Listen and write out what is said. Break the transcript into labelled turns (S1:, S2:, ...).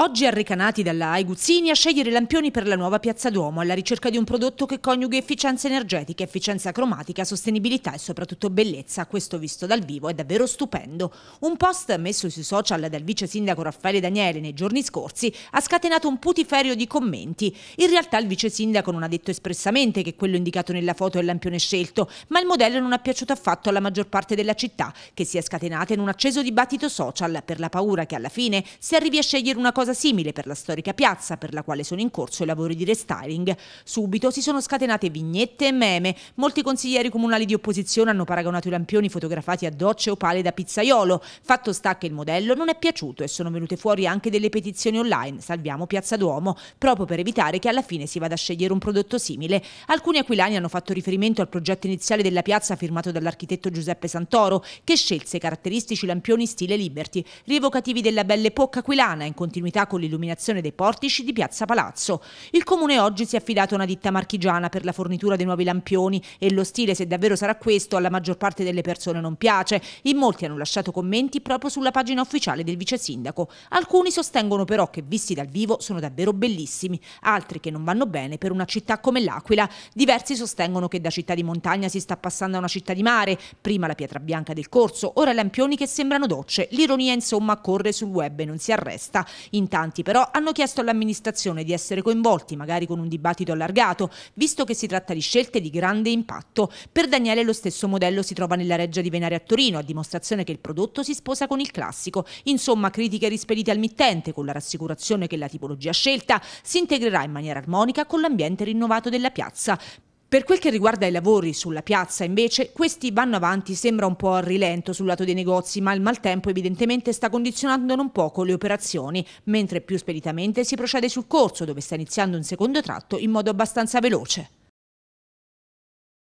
S1: Oggi arrecanati dalla AI a scegliere lampioni per la nuova Piazza Duomo alla ricerca di un prodotto che coniughi efficienza energetica, efficienza cromatica, sostenibilità e soprattutto bellezza. Questo visto dal vivo è davvero stupendo. Un post messo sui social dal vice sindaco Raffaele Daniele nei giorni scorsi ha scatenato un putiferio di commenti. In realtà il vice sindaco non ha detto espressamente che quello indicato nella foto è il lampione scelto, ma il modello non è piaciuto affatto alla maggior parte della città, che si è scatenata in un acceso dibattito social per la paura che alla fine si arrivi a scegliere una cosa cosa simile per la storica piazza per la quale sono in corso i lavori di restyling. Subito si sono scatenate vignette e meme. Molti consiglieri comunali di opposizione hanno paragonato i lampioni fotografati a docce o pale da pizzaiolo. Fatto sta che il modello non è piaciuto e sono venute fuori anche delle petizioni online, salviamo Piazza Duomo, proprio per evitare che alla fine si vada a scegliere un prodotto simile. Alcuni aquilani hanno fatto riferimento al progetto iniziale della piazza firmato dall'architetto Giuseppe Santoro, che scelse caratteristici lampioni stile Liberty, rievocativi della belle pocca aquilana in continuità continuità con l'illuminazione dei portici di Piazza Palazzo. Il comune oggi si è affidato a una ditta marchigiana per la fornitura dei nuovi lampioni e lo stile, se davvero sarà questo, alla maggior parte delle persone non piace. In molti hanno lasciato commenti proprio sulla pagina ufficiale del vice sindaco. Alcuni sostengono però che visti dal vivo sono davvero bellissimi, altri che non vanno bene per una città come l'Aquila. Diversi sostengono che da città di montagna si sta passando a una città di mare, prima la pietra bianca del corso, ora lampioni che sembrano docce. L'ironia insomma corre sul web e non si arresta. In tanti però hanno chiesto all'amministrazione di essere coinvolti, magari con un dibattito allargato, visto che si tratta di scelte di grande impatto. Per Daniele lo stesso modello si trova nella Reggia di Venaria a Torino, a dimostrazione che il prodotto si sposa con il classico. Insomma, critiche rispedite al mittente, con la rassicurazione che la tipologia scelta si integrerà in maniera armonica con l'ambiente rinnovato della piazza. Per quel che riguarda i lavori sulla piazza, invece, questi vanno avanti, sembra un po' a rilento sul lato dei negozi, ma il maltempo evidentemente sta condizionando non poco le operazioni, mentre più speditamente si procede sul corso, dove sta iniziando un secondo tratto in modo abbastanza veloce.